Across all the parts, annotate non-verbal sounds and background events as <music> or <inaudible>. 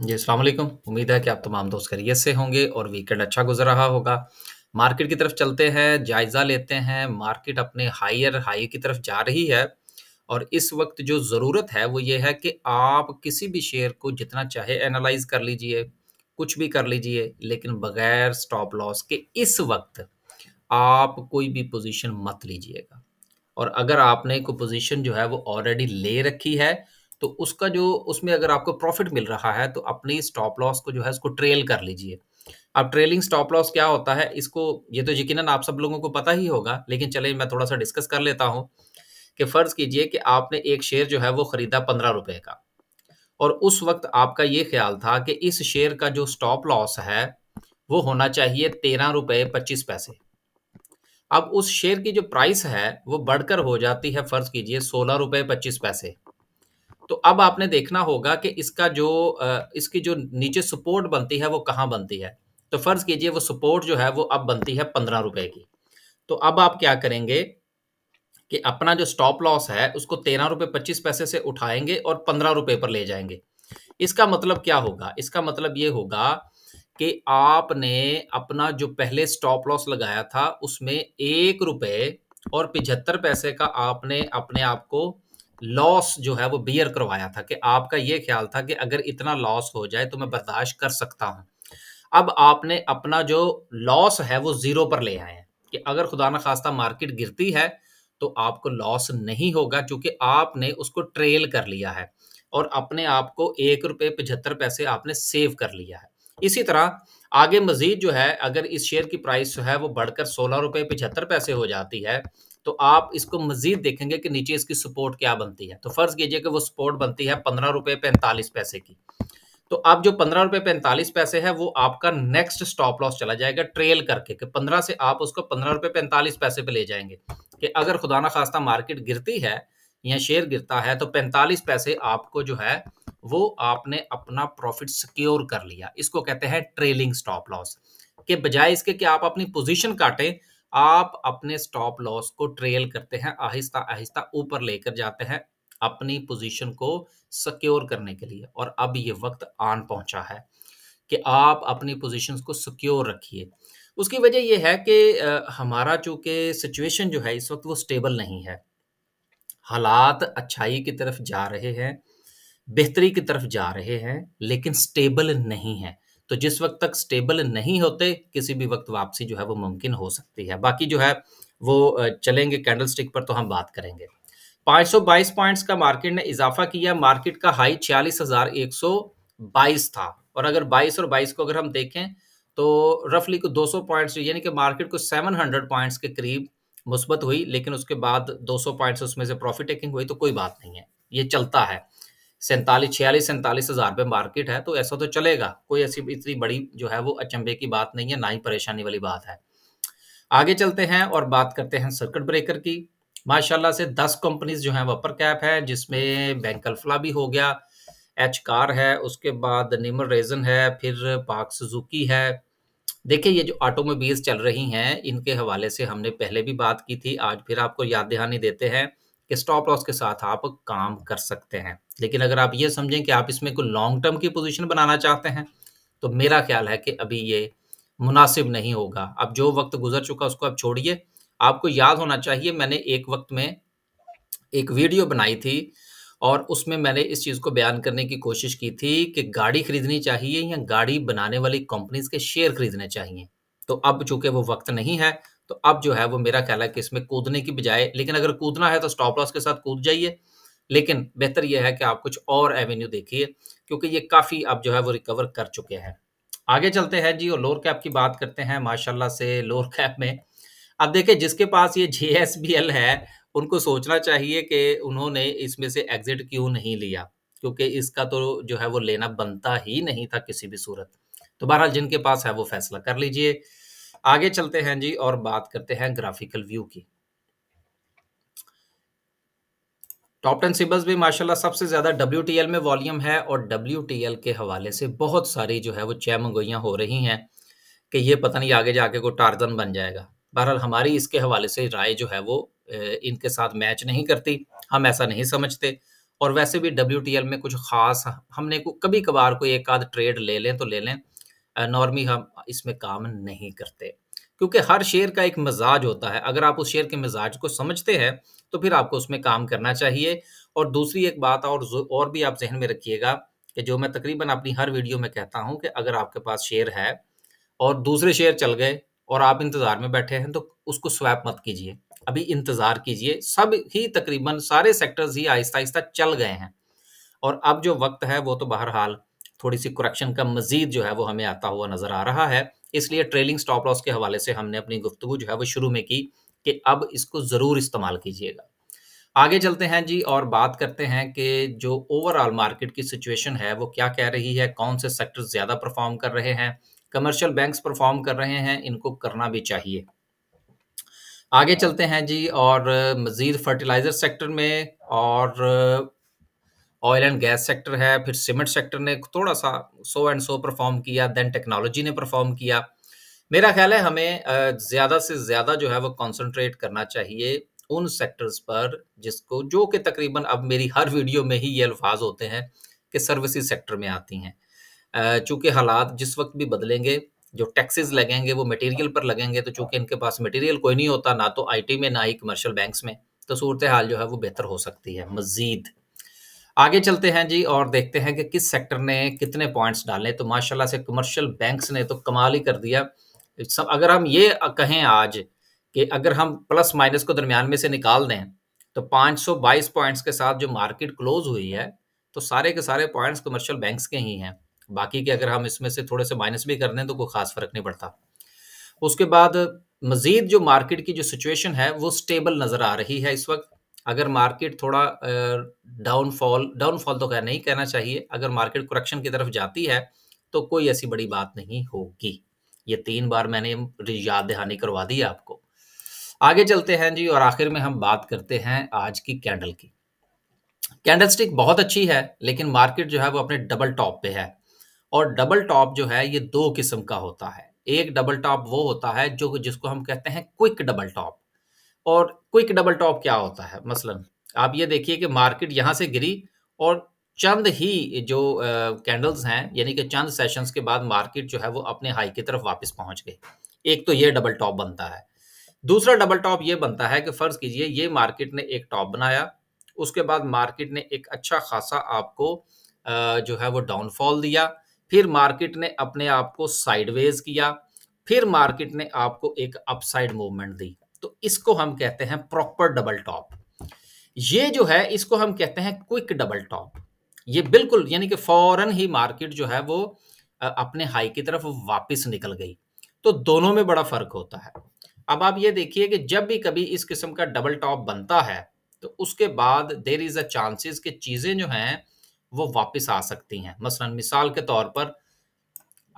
जी असल उम्मीद है कि आप तमाम दोस्त खैरियत से होंगे और वीकेंड अच्छा गुजर रहा होगा मार्केट की तरफ चलते हैं जायज़ा लेते हैं मार्केट अपने हायर हाई की तरफ जा रही है और इस वक्त जो ज़रूरत है वो ये है कि आप किसी भी शेयर को जितना चाहे एनालाइज कर लीजिए कुछ भी कर लीजिए लेकिन बगैर स्टॉप लॉस के इस वक्त आप कोई भी पोजिशन मत लीजिएगा और अगर आपने कोई पोजिशन जो है वो ऑलरेडी ले रखी है तो उसका जो उसमें अगर आपको प्रॉफिट मिल रहा है तो अपनी स्टॉप लॉस को जो है उसको ट्रेल कर लीजिए अब ट्रेलिंग स्टॉप लॉस क्या होता है इसको ये तो यकीन आप सब लोगों को पता ही होगा लेकिन चले मैं थोड़ा सा डिस्कस कर लेता हूँ कि फ़र्ज़ कीजिए कि आपने एक शेयर जो है वो ख़रीदा पंद्रह रुपए का और उस वक्त आपका ये ख्याल था कि इस शेयर का जो स्टॉप लॉस है वो होना चाहिए तेरह रुपए पच्चीस पैसे अब उस शेयर की जो प्राइस है वो बढ़कर हो जाती है फ़र्ज़ कीजिए सोलह रुपए पच्चीस पैसे तो अब आपने देखना होगा कि इसका जो इसकी जो नीचे सपोर्ट बनती है वो कहाँ बनती है तो फर्ज कीजिए वो सपोर्ट जो है वो अब बनती है पंद्रह रुपए की तो अब आप क्या करेंगे कि अपना जो स्टॉप लॉस है उसको तेरह रुपए पच्चीस पैसे से उठाएंगे और पंद्रह रुपए पर ले जाएंगे इसका मतलब क्या होगा इसका मतलब ये होगा कि आपने अपना जो पहले स्टॉप लॉस लगाया था उसमें एक रुपए और पिछहत्तर पैसे का आपने अपने आप को लॉस जो है वो बियर करवाया था कि आपका ये ख्याल था कि अगर इतना लॉस हो जाए तो मैं बर्दाश्त कर सकता हूँ अब आपने अपना जो लॉस है वो जीरो पर ले आए हैं कि अगर खुदा न खास्ता मार्केट गिरती है तो आपको लॉस नहीं होगा क्योंकि आपने उसको ट्रेल कर लिया है और अपने आप को एक रुपये पचहत्तर पैसे आपने सेव कर लिया है इसी तरह आगे मजीद जो है अगर इस शेयर की प्राइस जो है वो बढ़कर सोलह रुपये पचहत्तर पैसे हो जाती है तो आप इसको मजीद देखेंगे कि नीचे इसकी सपोर्ट क्या बनती है तो फर्ज कीजिए कि वो सपोर्ट बनती है पंद्रह रुपये पैंतालीस पैसे की तो अब जो पंद्रह रुपये पैंतालीस पैसे है वो आपका नेक्स्ट स्टॉप लॉस चला जाएगा ट्रेल करके कि पंद्रह से आप उसको पंद्रह रुपये पैंतालीस पैसे पे ले जाएंगे कि अगर खुदा ना खास्ता मार्केट गिरती है या शेयर गिरता है तो पैंतालीस पैसे आपको जो है वो आपने अपना प्रॉफिट सिक्योर कर लिया इसको कहते हैं ट्रेलिंग स्टॉप लॉस के बजाय इसके कि आप अपनी पोजीशन काटें आप अपने स्टॉप लॉस को ट्रेल करते हैं आहिस्ता आहिस्ता ऊपर लेकर जाते हैं अपनी पोजीशन को सिक्योर करने के लिए और अब ये वक्त आन पहुंचा है कि आप अपनी पोजीशंस को सिक्योर रखिए उसकी वजह यह है कि हमारा चूँकि सिचुएशन जो है इस वक्त वो स्टेबल नहीं है हालात अच्छाई की तरफ जा रहे हैं बेहतरी की तरफ जा रहे हैं लेकिन स्टेबल नहीं है तो जिस वक्त तक स्टेबल नहीं होते किसी भी वक्त वापसी जो है वो मुमकिन हो सकती है बाकी जो है वो चलेंगे स्टिक पर तो हम बात करेंगे 522 पॉइंट्स का मार्केट ने इजाफा किया मार्केट का हाई छियालीस था और अगर 22 और 22 को अगर हम देखें तो रफली को 200 पॉइंट्स यानी कि मार्केट को 700 पॉइंट्स के करीब मुस्बत हुई लेकिन उसके बाद 200 पॉइंट्स उसमें से प्रॉफिट टेकिंग हुई तो कोई बात नहीं है ये चलता है सैंतालीस छियालीस सैंतालीस हज़ार रुपये मार्केट है तो ऐसा तो चलेगा कोई ऐसी इतनी बड़ी जो है वो अचंभे की बात नहीं है ना ही परेशानी वाली बात है आगे चलते हैं और बात करते हैं सर्किट ब्रेकर की माशाल्लाह से दस कंपनीज जो हैं अपर कैप है जिसमें बैंक अल्फला भी हो गया एच कार है उसके बाद निमर रेजन है फिर पाक सुजुकी है देखिए ये जो ऑटोमोबाइल्स चल रही हैं इनके हवाले से हमने पहले भी बात की थी आज फिर आपको याद दहानी देते हैं कि स्टॉप लॉस के साथ आप काम कर सकते हैं लेकिन अगर आप ये समझें कि आप इसमें कोई लॉन्ग टर्म की पोजीशन बनाना चाहते हैं तो मेरा ख्याल है कि अभी ये मुनासिब नहीं होगा अब जो वक्त गुजर चुका उसको आप छोड़िए आपको याद होना चाहिए मैंने एक वक्त में एक वीडियो बनाई थी और उसमें मैंने इस चीज़ को बयान करने की कोशिश की थी कि गाड़ी खरीदनी चाहिए या गाड़ी बनाने वाली कंपनीज के शेयर खरीदने चाहिए तो अब चूंकि वो वक्त नहीं है तो अब जो है वो मेरा ख्याल है कि इसमें कूदने की बजाय लेकिन अगर कूदना है तो स्टॉप लॉस के साथ कूद जाइए लेकिन बेहतर यह है कि आप कुछ और एवेन्यू देखिए क्योंकि ये काफ़ी अब जो है वो रिकवर कर चुके हैं आगे चलते हैं जी और लोअर कैप की बात करते हैं माशाल्लाह से लोअर कैप में अब देखिए जिसके पास ये जे है उनको सोचना चाहिए कि उन्होंने इसमें से एग्जिट क्यों नहीं लिया क्योंकि इसका तो जो है वो लेना बनता ही नहीं था किसी भी सूरत तो बहरहाल जिनके पास है वो फैसला कर लीजिए आगे चलते हैं जी और बात करते हैं ग्राफिकल व्यू की टॉप टेन सिबल्स भी माशाल्लाह सबसे ज़्यादा डब्ल्यू में वॉल्यूम है और डब्ल्यू के हवाले से बहुत सारी जो है वो मंगोइयां हो रही हैं कि ये पता नहीं आगे जाके कोई टारजन बन जाएगा बहरहाल हमारी इसके हवाले से राय जो है वो इनके साथ मैच नहीं करती हम ऐसा नहीं समझते और वैसे भी डब्ल्यू में कुछ खास हमने को कभी कभार कोई एक आध ट्रेड ले लें तो ले लें नॉर्मी हम इसमें काम नहीं करते क्योंकि हर शेयर का एक मिजाज होता है अगर आप उस शेयर के मिजाज को समझते हैं तो फिर आपको उसमें काम करना चाहिए और दूसरी एक बात और और भी आप जहन में रखिएगा कि जो मैं तकरीबन अपनी हर वीडियो में कहता हूं कि अगर आपके पास शेयर है और दूसरे शेयर चल गए और आप इंतजार में बैठे हैं तो उसको स्वैप मत कीजिए अभी इंतजार कीजिए सब ही तकरीबन सारे सेक्टर्स ही आहिस्ता आहिस्ता चल गए हैं और अब जो वक्त है वो तो बहरहाल थोड़ी सी करेक्शन का मजीद जो है वो हमें आता हुआ नजर आ रहा है इसलिए ट्रेलिंग स्टॉप लॉस के हवाले से हमने अपनी गुफ्तु जो है वो शुरू में की कि अब इसको ज़रूर इस्तेमाल कीजिएगा आगे चलते हैं जी और बात करते हैं कि जो ओवरऑल मार्केट की सिचुएशन है वो क्या कह रही है कौन से सेक्टर ज़्यादा परफॉर्म कर रहे हैं कमर्शियल बैंक्स परफॉर्म कर रहे हैं इनको करना भी चाहिए आगे चलते हैं जी और मज़ीद फर्टिलाइज़र सेक्टर में और ऑयल एंड गैस सेक्टर है फिर सीमेंट सेक्टर ने थोड़ा सा सो एंड सो परफॉर्म किया देन टेक्नोलॉजी ने परफॉर्म किया मेरा ख्याल है हमें ज़्यादा से ज़्यादा जो है वो कॉन्सेंट्रेट करना चाहिए उन सेक्टर्स पर जिसको जो कि तकरीबन अब मेरी हर वीडियो में ही ये अल्फाज होते हैं कि सर्विसेज सेक्टर में आती हैं चूँकि हालात जिस वक्त भी बदलेंगे जो टैक्सेस लगेंगे वो मटेरियल पर लगेंगे तो चूंकि इनके पास मटेरियल कोई नहीं होता ना तो आईटी में ना ही कमर्शियल बैंक्स में तो सूरत हाल जो है वो बेहतर हो सकती है मज़ीद आगे चलते हैं जी और देखते हैं कि किस सेक्टर ने कितने पॉइंट्स डाले तो माशाल्लाह से कमर्शियल बैंक्स ने तो कमाल ही कर दिया सब अगर हम ये कहें आज कि अगर हम प्लस माइनस को दरमियान में से निकाल दें तो 522 पॉइंट्स के साथ जो मार्केट क्लोज हुई है तो सारे के सारे पॉइंट्स कमर्शियल बैंक्स के ही हैं बाकी के अगर हम इसमें से थोड़े से माइनस भी कर दें तो कोई खास फर्क नहीं पड़ता उसके बाद मजीद जो मार्केट की जो सिचुएशन है वो स्टेबल नज़र आ रही है इस वक्त अगर मार्केट थोड़ा डाउनफॉल डाउनफॉल तो कह नहीं कहना चाहिए अगर मार्केट करेक्शन की तरफ जाती है तो कोई ऐसी बड़ी बात नहीं होगी ये तीन बार मैंने याद दहानी करवा दी आपको आगे चलते हैं जी और आखिर में हम बात करते हैं आज की कैंडल की कैंडल स्टिक बहुत अच्छी है लेकिन मार्केट जो है वो अपने डबल टॉप पे है और डबल टॉप जो है ये दो किस्म का होता है एक डबल टॉप वो होता है जो जिसको हम कहते हैं क्विक डबल टॉप और क्विक डबल टॉप क्या होता है मसलन आप ये देखिए कि मार्केट यहाँ से गिरी और चंद ही जो कैंडल्स हैं यानी कि चंद सेशंस के बाद मार्केट जो है वो अपने हाई की तरफ वापस पहुंच गई एक तो ये डबल टॉप बनता है दूसरा डबल टॉप ये बनता है कि फर्ज कीजिए ये मार्केट ने एक टॉप बनाया उसके बाद मार्केट ने एक अच्छा खासा आपको जो है वो डाउनफॉल दिया फिर मार्केट ने अपने आप को साइडवेज किया फिर मार्केट ने आपको एक अपसाइड मूवमेंट दी तो इसको हम कहते हैं प्रॉपर डबल टॉप ये जो है इसको हम कहते हैं क्विक डबल टॉप ये बिल्कुल यानी कि फौरन ही मार्केट जो है वो अपने हाई की तरफ वापस निकल गई तो दोनों में बड़ा फर्क होता है अब आप ये देखिए कि जब भी कभी इस किस्म का डबल टॉप बनता है तो उसके बाद देर इज अ चांसेस कि चीज़ें जो हैं वो वापस आ सकती हैं मसलन मिसाल के तौर पर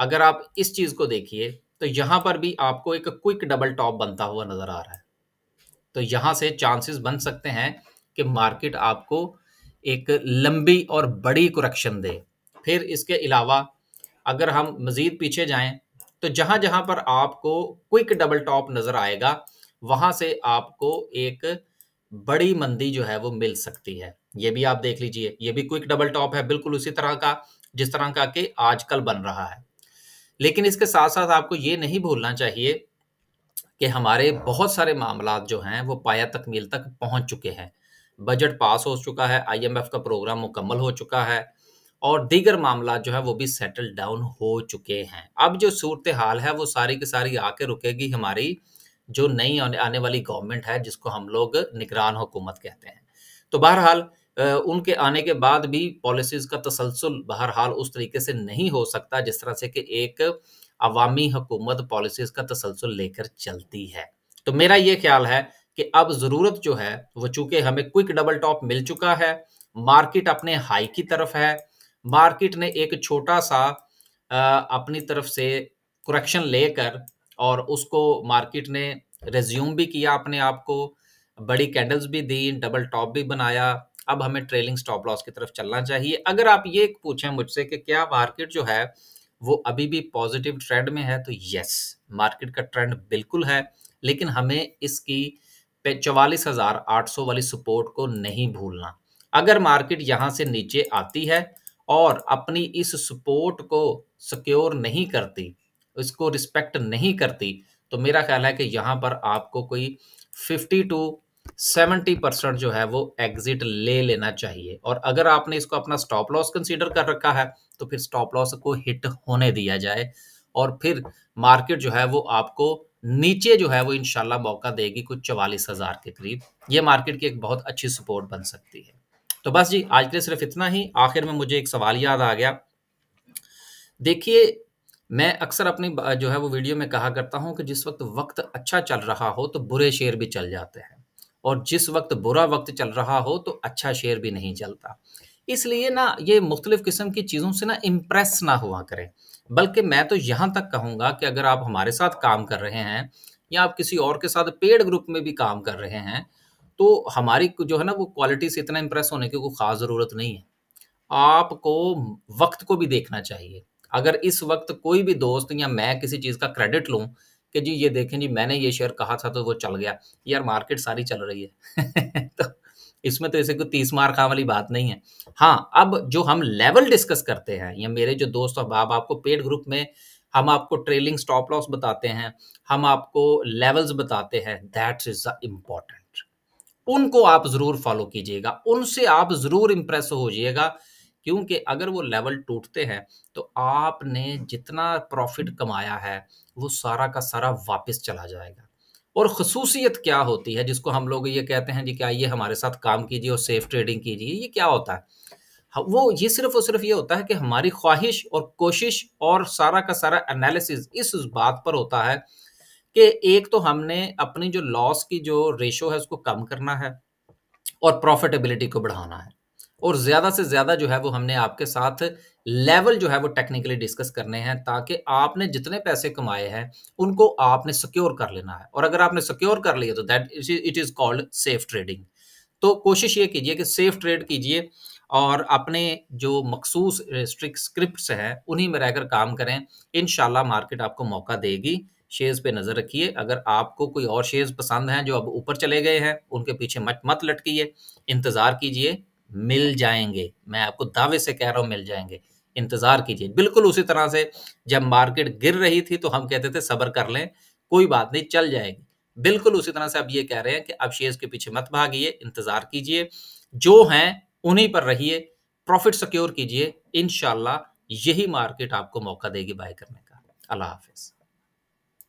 अगर आप इस चीज़ को देखिए तो यहां पर भी आपको एक क्विक डबल टॉप बनता हुआ नज़र आ रहा है तो यहां से चांसेस बन सकते हैं कि मार्केट आपको एक लंबी और बड़ी कुरक्शन दे फिर इसके अलावा अगर हम मज़ीद पीछे जाएं तो जहां जहां पर आपको क्विक डबल टॉप नज़र आएगा वहां से आपको एक बड़ी मंदी जो है वो मिल सकती है ये भी आप देख लीजिए ये भी क्विक डबल टॉप है बिल्कुल उसी तरह का जिस तरह का कि आजकल बन रहा है लेकिन इसके साथ साथ आपको ये नहीं भूलना चाहिए कि हमारे बहुत सारे मामला जो हैं वो पाया तकमील तक पहुंच चुके हैं बजट पास हो चुका है आईएमएफ का प्रोग्राम मुकम्मल हो चुका है और दीगर मामला जो है वो भी सेटल डाउन हो चुके हैं अब जो सूरत हाल है वो सारी की सारी आके रुकेगी हमारी जो नई आने वाली गवर्नमेंट है जिसको हम लोग निगरान हुकूमत कहते हैं तो बहरहाल उनके आने के बाद भी पॉलिसीज का तसलसल बहरहाल उस तरीके से नहीं हो सकता जिस तरह से कि एक अवामी हुकूमत पॉलिसीज का तसलसल लेकर चलती है तो मेरा ये ख्याल है कि अब ज़रूरत जो है वो चूंकि हमें क्विक डबल टॉप मिल चुका है मार्केट अपने हाई की तरफ है मार्केट ने एक छोटा सा अपनी तरफ से करेक्शन लेकर और उसको मार्केट ने रेज्यूम भी किया अपने आप को बड़ी कैंडल्स भी दी डबल टॉप भी बनाया अब हमें ट्रेलिंग स्टॉप लॉस की तरफ चलना चाहिए अगर आप ये पूछें मुझसे कि क्या मार्केट जो है वो अभी भी पॉजिटिव ट्रेंड में है तो यस मार्केट का ट्रेंड बिल्कुल है लेकिन हमें इसकी चौवालीस हजार आठ सौ वाली सपोर्ट को नहीं भूलना अगर मार्केट यहाँ से नीचे आती है और अपनी इस सपोर्ट को सिक्योर नहीं करती इसको रिस्पेक्ट नहीं करती तो मेरा ख्याल है कि यहाँ पर आपको कोई फिफ्टी टू सेवेंटी परसेंट जो है वो एग्जिट ले लेना चाहिए और अगर आपने इसको अपना स्टॉप लॉस कंसीडर कर रखा है तो फिर स्टॉप लॉस को हिट होने दिया जाए और फिर मार्केट जो है वो आपको नीचे जो है वो इनशाला मौका देगी कुछ चवालीस हजार के करीब ये मार्केट की एक बहुत अच्छी सपोर्ट बन सकती है तो बस जी आज के लिए सिर्फ इतना ही आखिर में मुझे एक सवाल याद आ गया देखिए मैं अक्सर अपनी जो है वो वीडियो में कहा करता हूं कि जिस वक्त वक्त अच्छा चल रहा हो तो बुरे शेयर भी चल जाते हैं और जिस वक्त बुरा वक्त चल रहा हो तो अच्छा शेयर भी नहीं चलता इसलिए ना ये मुख्तलिफ किस्म की चीज़ों से ना इम्प्रेस ना हुआ करें बल्कि मैं तो यहाँ तक कहूँगा कि अगर आप हमारे साथ काम कर रहे हैं या आप किसी और के साथ पेड ग्रुप में भी काम कर रहे हैं तो हमारी जो है ना वो क्वालिटी से इतना इम्प्रेस होने की कोई ख़ास ज़रूरत नहीं है आपको वक्त को भी देखना चाहिए अगर इस वक्त कोई भी दोस्त या मैं किसी चीज़ का क्रेडिट लूँ कि जी ये देखें जी मैंने ये शेयर कहा था तो वो चल गया यार मार्केट सारी चल रही है <laughs> तो इसमें तो ऐसे कोई तीस मार खा वाली बात नहीं है हाँ अब जो हम लेवल डिस्कस करते हैं या मेरे जो दोस्त और बाप आपको पेड ग्रुप में हम आपको ट्रेलिंग स्टॉप लॉस बताते हैं हम आपको लेवल्स बताते हैं दैट इज द इम्पॉर्टेंट उनको आप जरूर फॉलो कीजिएगा उनसे आप जरूर इंप्रेस हो जाइएगा क्योंकि अगर वो लेवल टूटते हैं तो आपने जितना प्रॉफिट कमाया है वो सारा का सारा वापस चला जाएगा और खसूसियत क्या होती है जिसको हम लोग ये कहते हैं जी क्या ये हमारे साथ काम कीजिए और सेफ ट्रेडिंग कीजिए ये क्या होता है हाँ, वो ये सिर्फ और सिर्फ ये होता है कि हमारी ख्वाहिश और कोशिश और सारा का सारा एनालिसिस इस बात पर होता है कि एक तो हमने अपनी जो लॉस की जो रेशो है उसको कम करना है और प्रॉफिटेबिलिटी को बढ़ाना है और ज़्यादा से ज़्यादा जो है वो हमने आपके साथ लेवल जो है वो टेक्निकली डिस्कस करने हैं ताकि आपने जितने पैसे कमाए हैं उनको आपने सिक्योर कर लेना है और अगर आपने सिक्योर कर लिया तो that it is called safe trading तो कोशिश ये कीजिए कि सेफ ट्रेड कीजिए और अपने जो मखसूस स्ट्रिक स्क्रिप्ट हैं उन्हीं में रहकर काम करें इन मार्केट आपको मौका देगी शेयर्स पे नज़र रखिए अगर आपको कोई और शेयर्स पसंद हैं जो अब ऊपर चले गए हैं उनके पीछे मत मत लटकी इंतज़ार कीजिए मिल जाएंगे मैं आपको दावे से कह रहा हूँ मिल जाएंगे इंतजार कीजिए बिल्कुल उसी तरह से जब मार्केट गिर रही थी तो हम कहते थे सबर कर लें कोई बात नहीं चल जाएगी बिल्कुल उसी तरह से आप ये कह रहे हैं कि अब शेयर्स के पीछे मत भागिए इंतजार कीजिए जो हैं उन्हीं पर रहिए प्रॉफिट सिक्योर कीजिए इनशाला यही मार्केट आपको मौका देगी बाय करने का अल्लाह हाफिज़